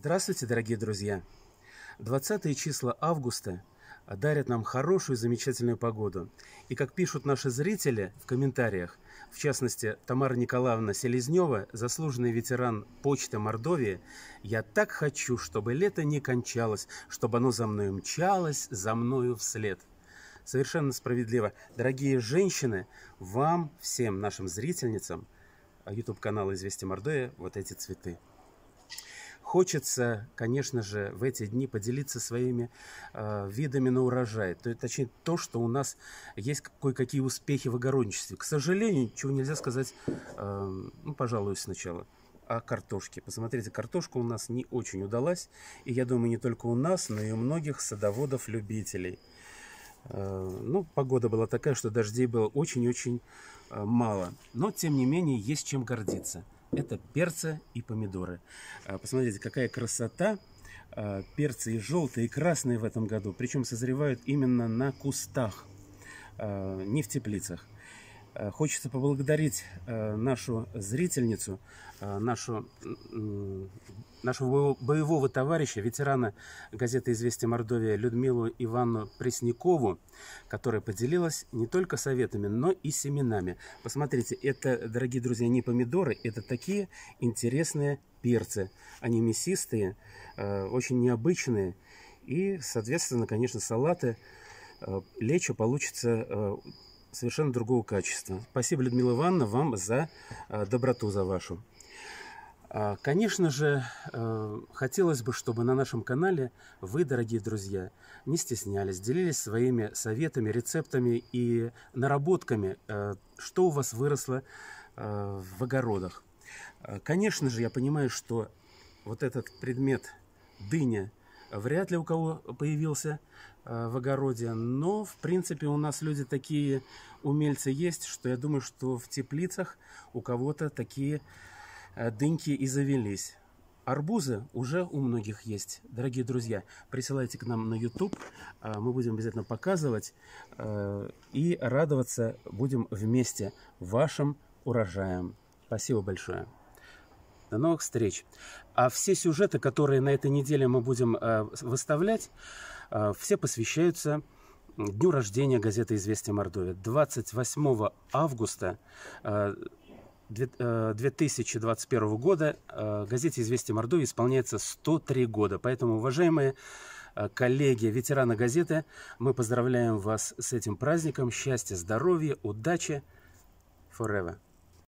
Здравствуйте, дорогие друзья! 20 числа августа дарят нам хорошую, замечательную погоду. И как пишут наши зрители в комментариях, в частности, Тамара Николаевна Селезнева, заслуженный ветеран Почты Мордовии, «Я так хочу, чтобы лето не кончалось, чтобы оно за мною мчалось, за мною вслед». Совершенно справедливо. Дорогие женщины, вам, всем нашим зрительницам а YouTube-канала «Известия Мордовия» вот эти цветы. Хочется, конечно же, в эти дни поделиться своими э, видами на урожай. То, точнее, то, что у нас есть кое-какие успехи в огородничестве. К сожалению, чего нельзя сказать, э, ну, пожалуй, сначала о картошке. Посмотрите, картошка у нас не очень удалась. И я думаю, не только у нас, но и у многих садоводов-любителей. Э, ну, погода была такая, что дождей было очень-очень э, мало. Но, тем не менее, есть чем гордиться это перца и помидоры. А, посмотрите, какая красота! А, перцы и желтые, и красные в этом году, причем созревают именно на кустах, а, не в теплицах. Э, хочется поблагодарить э, нашу зрительницу, э, нашу, нашего боевого товарища, ветерана газеты «Известия Мордовия» Людмилу Ивановну Преснякову, которая поделилась не только советами, но и семенами. Посмотрите, это, дорогие друзья, не помидоры, это такие интересные перцы. Они мясистые, очень необычные. И, соответственно, конечно, салаты лечо получится совершенно другого качества. Спасибо, Людмила Ивановна, вам за э, доброту за вашу. А, конечно же, э, хотелось бы, чтобы на нашем канале вы, дорогие друзья, не стеснялись, делились своими советами, рецептами и наработками, э, что у вас выросло в огородах. Конечно же, я понимаю, что вот этот предмет дыня вряд ли у кого появился э, в огороде. Но, в принципе, у нас люди такие умельцы есть, что я думаю, что в теплицах у кого-то такие э, дыньки и завелись. Арбузы уже у многих есть. Дорогие друзья, присылайте к нам на YouTube. Э, мы будем обязательно показывать и радоваться будем вместе вашим урожаем. Спасибо большое. До новых встреч. А все сюжеты, которые на этой неделе мы будем э, выставлять, э, все посвящаются дню рождения газеты «Известия Мордовии». 28 августа 2021 э, года газете «Известия Мордовии» исполняется 103 года. Поэтому, уважаемые коллеги, ветераны газеты, мы поздравляем вас с этим праздником. Счастья, здоровья, удачи. Forever.